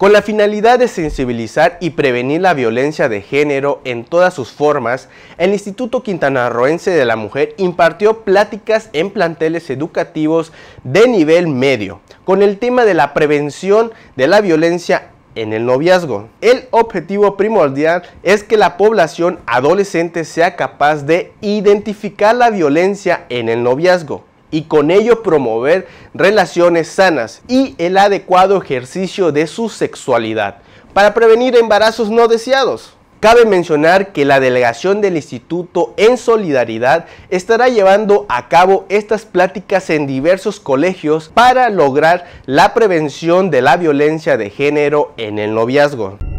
con la finalidad de sensibilizar y prevenir la violencia de género en todas sus formas, el Instituto Quintanarroense de la Mujer impartió pláticas en planteles educativos de nivel medio con el tema de la prevención de la violencia en el noviazgo. El objetivo primordial es que la población adolescente sea capaz de identificar la violencia en el noviazgo y con ello promover relaciones sanas y el adecuado ejercicio de su sexualidad para prevenir embarazos no deseados. Cabe mencionar que la delegación del instituto en solidaridad estará llevando a cabo estas pláticas en diversos colegios para lograr la prevención de la violencia de género en el noviazgo.